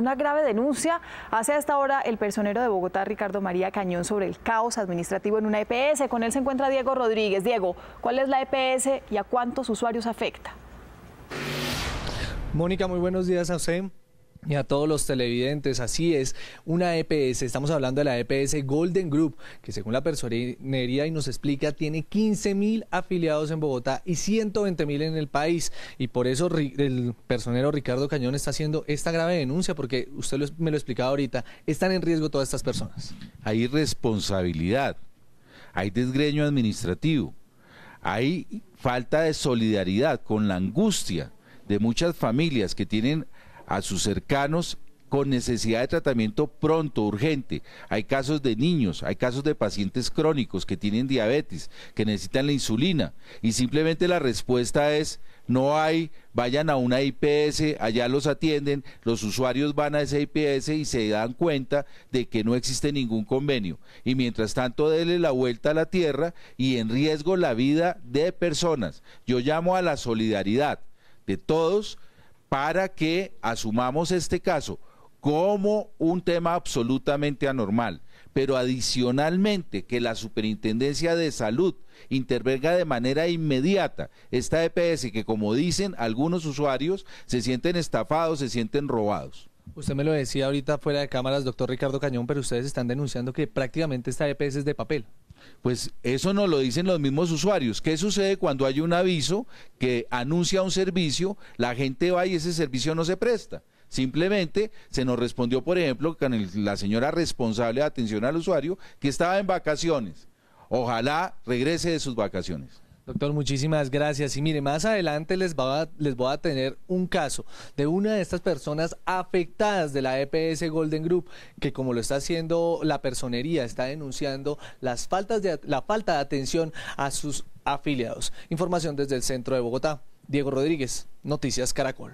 Una grave denuncia hace hasta ahora el personero de Bogotá, Ricardo María Cañón, sobre el caos administrativo en una EPS. Con él se encuentra Diego Rodríguez. Diego, ¿cuál es la EPS y a cuántos usuarios afecta? Mónica, muy buenos días a usted. Y a todos los televidentes, así es, una EPS, estamos hablando de la EPS Golden Group, que según la personería y nos explica, tiene 15 mil afiliados en Bogotá y 120 mil en el país. Y por eso el personero Ricardo Cañón está haciendo esta grave denuncia, porque usted me lo explicaba ahorita, están en riesgo todas estas personas. Hay responsabilidad, hay desgreño administrativo, hay falta de solidaridad con la angustia de muchas familias que tienen a sus cercanos con necesidad de tratamiento pronto, urgente. Hay casos de niños, hay casos de pacientes crónicos que tienen diabetes, que necesitan la insulina y simplemente la respuesta es no hay, vayan a una IPS, allá los atienden, los usuarios van a esa IPS y se dan cuenta de que no existe ningún convenio. Y mientras tanto, dele la vuelta a la tierra y en riesgo la vida de personas. Yo llamo a la solidaridad de todos para que asumamos este caso como un tema absolutamente anormal, pero adicionalmente que la Superintendencia de Salud intervenga de manera inmediata esta EPS que como dicen algunos usuarios se sienten estafados, se sienten robados. Usted me lo decía ahorita fuera de cámaras, doctor Ricardo Cañón, pero ustedes están denunciando que prácticamente esta EPS es de papel. Pues eso nos lo dicen los mismos usuarios. ¿Qué sucede cuando hay un aviso que anuncia un servicio, la gente va y ese servicio no se presta? Simplemente se nos respondió, por ejemplo, con la señora responsable de atención al usuario que estaba en vacaciones. Ojalá regrese de sus vacaciones. Doctor, muchísimas gracias. Y mire, más adelante les, va les voy a tener un caso de una de estas personas afectadas de la EPS Golden Group, que como lo está haciendo la personería, está denunciando las faltas de, la falta de atención a sus afiliados. Información desde el centro de Bogotá. Diego Rodríguez, Noticias Caracol.